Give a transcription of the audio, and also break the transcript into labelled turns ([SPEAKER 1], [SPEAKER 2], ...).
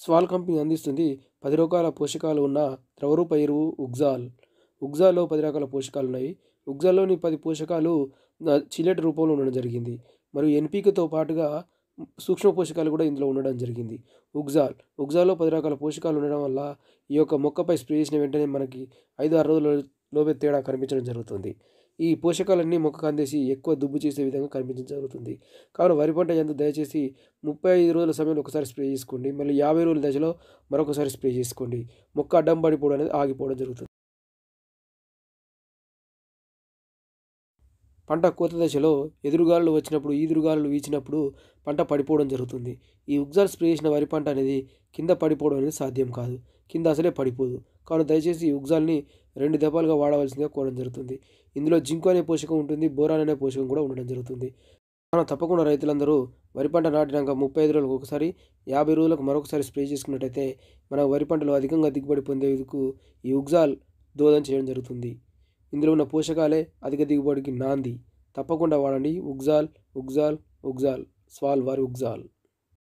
[SPEAKER 1] స్వాల్ company అందిస్తుంది పది రకాల పోషకాలు ఉన్న ద్రవరూప ఎరువు ఉగ్జాల్ ఉగ్జాల్లో పది రకాల పోషకాలు ఉన్నాయి ఉగ్జాల్లోని పది పోషకాలు చిల్లెట్ రూపంలో ఉండడం జరిగింది మరియు ఎన్పికతో పాటుగా సూక్ష్మ పోషకాలు కూడా ఇందులో ఉండడం జరిగింది ఉగ్జాల్ ఉగ్జాల్లో పది రకాల పోషకాలు ఉండడం వల్ల ఈ యొక్క మొక్కపై స్ప్రే చేసిన వెంటనే మనకి ఐదు ఆరు రోజుల లోపే తేడా కనిపించడం జరుగుతుంది ఈ పోషకాలన్నీ మొక్కకు అందేసి ఎక్కువ దుబ్బు చేసే విధంగా కనిపించడం జరుగుతుంది కావున వరి పంట ఎంత దయచేసి ముప్పై ఐదు రోజుల సమయంలో ఒకసారి స్ప్రే చేసుకోండి మళ్ళీ యాభై రోజుల దశలో మరొకసారి స్ప్రే చేసుకోండి మొక్క అడ్డం పడిపోవడం అనేది ఆగిపోవడం జరుగుతుంది పంట కోత దశలో ఎదురుగాలు వచ్చినప్పుడు ఈదురుగాలులు వీచినప్పుడు పంట పడిపోవడం జరుగుతుంది ఈ ఉగ్జాల్ స్ప్రే చేసిన వరి పంట అనేది కింద పడిపోవడం అనేది సాధ్యం కాదు కింద అసలే పడిపోదు కావున దయచేసి ఈ ఉగ్జాల్ని రెండు దెబ్బలుగా వాడవలసిందిగా కోరడం జరుగుతుంది ఇందులో జింకు అనే పోషకం ఉంటుంది బోరాన్ అనే పోషకం కూడా ఉండడం జరుగుతుంది మనం తప్పకుండా రైతులందరూ వరి పంట నాటినాక ముప్పై ఐదు రోజులకు ఒకసారి యాభై రోజులకు మరొకసారి స్ప్రే చేసుకున్నట్టయితే మన వరి పంటలో అధికంగా దిగుబడి పొందేందుకు ఈ ఉగ్జాల్ దోదం చేయడం జరుగుతుంది ఇందులో ఉన్న పోషకాలే అధిక దిగుబడికి నాంది తప్పకుండా వాడండి ఉగ్జాల్ ఉగ్జాల్ ఉగ్జాల్ స్వాల్ వారి ఉగ్జాల్